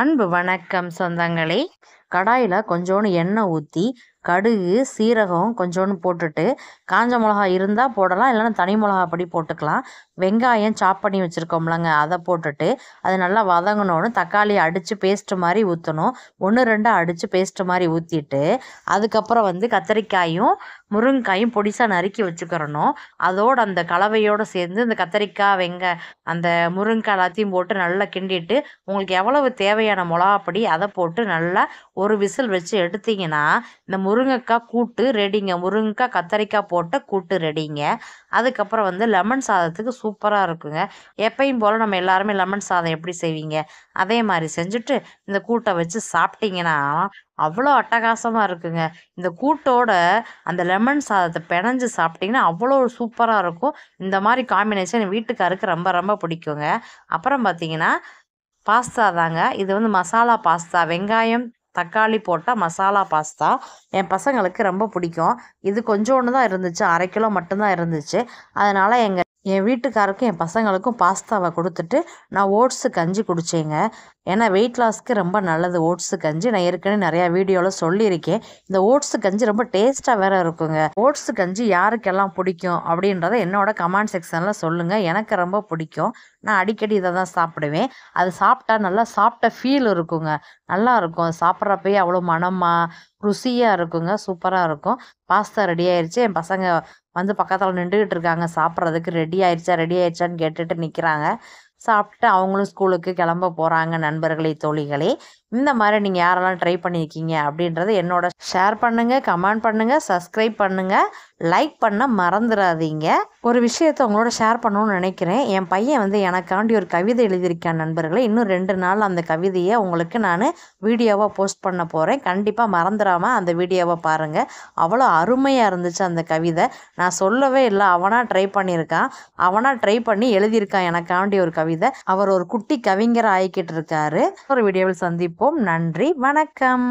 அன்பு வணக்கம் சொந்தங்களே கடாயில் கொஞ்சோண்டு எண்ணெய் ஊற்றி கடுகு சீரகம் கொஞ்சோண்டு போட்டுட்டு காஞ்ச மிளகா இருந்தால் போடலாம் இல்லைன்னா தனி மிளகா அப்படி போட்டுக்கலாம் வெங்காயம் சாப் பண்ணி வச்சுருக்கோம்லங்க அதை போட்டுட்டு அது நல்லா வதங்கணும்னு தக்காளி அடித்து பேஸ்ட்டு மாதிரி ஊற்றணும் ஒன்று ரெண்டு அடித்து பேஸ்ட்டு மாதிரி ஊற்றிட்டு அதுக்கப்புறம் வந்து கத்தரிக்காயும் முருங்கைக்காயும் பொடிசாக நறுக்கி வச்சுக்கிறணும் அதோடு அந்த கலவையோடு சேர்ந்து இந்த கத்தரிக்காய் வெங்க அந்த முருங்கைக்காய் எல்லாத்தையும் போட்டு நல்லா கிண்டிட்டு உங்களுக்கு எவ்வளவு தேவையான மிளகாப்படி அதை போட்டு நல்லா ஒரு விசில் வச்சு எடுத்திங்கன்னா இந்த முருங்கைக்காய் கூட்டு ரெடிங்க முருங்கைக்காய் கத்தரிக்காய் போட்ட கூட்டு ரெடிங்க அதுக்கப்புறம் வந்து லெமன் சாதத்துக்கு சூப்பராக இருக்குங்க எப்பயும் போல் நம்ம எல்லாருமே லெமன் சாதம் எப்படி செய்வீங்க அதே மாதிரி செஞ்சுட்டு இந்த கூட்டை வச்சு சாப்பிட்டிங்கன்னா அவ்வளோ அட்டகாசமாக இருக்குங்க இந்த கூட்டோட அந்த லெமன் சாதத்தை பிணைஞ்சு சாப்பிட்டிங்கன்னா அவ்வளோ சூப்பராக இருக்கும் இந்த மாதிரி காம்பினேஷன் வீட்டுக்காருக்கு ரொம்ப ரொம்ப பிடிக்குங்க அப்புறம் பார்த்தீங்கன்னா பாஸ்தா தாங்க இது வந்து மசாலா பாஸ்தா வெங்காயம் தக்காளி போட்டால் மசாலா பாஸ்தா என் பசங்களுக்கு ரொம்ப பிடிக்கும் இது கொஞ்சோண்டு தான் இருந்துச்சு அரை கிலோ மட்டும்தான் இருந்துச்சு அதனால் எங்கள் என் வீட்டுக்காரருக்கும் என் பசங்களுக்கும் பாஸ்தாவை கொடுத்துட்டு நான் ஓட்ஸு கஞ்சி குடிச்சேங்க ஏன்னா வெயிட் லாஸ்க்கு ரொம்ப நல்லது ஓட்ஸு கஞ்சி நான் ஏற்கனவே நிறையா வீடியோவில் சொல்லியிருக்கேன் இந்த ஓட்ஸு கஞ்சி ரொம்ப டேஸ்ட்டாக வேறு இருக்குங்க ஓட்ஸு கஞ்சி யாருக்கெல்லாம் பிடிக்கும் அப்படின்றத என்னோட கமெண்ட் செக்ஷனில் சொல்லுங்கள் எனக்கு ரொம்ப பிடிக்கும் நான் அடிக்கடி இதை தான் சாப்பிடுவேன் அது சாப்பிட்டா நல்லா சாப்பிட்ட ஃபீல் இருக்குங்க நல்லா இருக்கும் சாப்பிட்றப்பயே அவ்வளோ மனமாக ருசியாக இருக்குங்க சூப்பராக இருக்கும் பாஸ்தா ரெடி ஆயிடுச்சு என் பசங்க வந்து பக்கத்தில் நின்றுக்கிட்டு இருக்காங்க சாப்பிட்றதுக்கு ரெடி ஆயிடுச்சா ரெடி ஆயிடுச்சான்னு கேட்டுட்டு நிற்கிறாங்க சாப்பிட்டு அவங்களும் ஸ்கூலுக்கு கிளம்ப போகிறாங்க நண்பர்களே தோழிகளே இந்த மாதிரி நீங்கள் யாரெல்லாம் ட்ரை பண்ணியிருக்கீங்க அப்படின்றத என்னோட ஷேர் பண்ணுங்கள் கமெண்ட் பண்ணுங்கள் சப்ஸ்கிரைப் பண்ணுங்கள் லைக் பண்ண மறந்துடாதீங்க ஒரு விஷயத்த உங்களோட ஷேர் பண்ணணும்னு நினைக்கிறேன் என் பையன் வந்து எனக்காண்டி ஒரு கவிதை எழுதியிருக்கேன் நண்பர்களே இன்னும் ரெண்டு நாள் அந்த கவிதையை உங்களுக்கு நான் வீடியோவாக போஸ்ட் பண்ண போகிறேன் கண்டிப்பாக மறந்துடாமல் அந்த வீடியோவை பாருங்கள் அவ்வளோ அருமையாக இருந்துச்சு அந்த கவிதை நான் சொல்லவே இல்லை அவனாக ட்ரை பண்ணியிருக்கான் அவனாக ட்ரை பண்ணி எழுதியிருக்கான் எனக்காண்டி ஒரு கவிதை அவர் ஒரு குட்டி கவிஞர் ஆகிக்கிட்டு இருக்காரு ஒரு வீடியோவில் சந்திப்பு சந்திப்போம் நன்றி வணக்கம்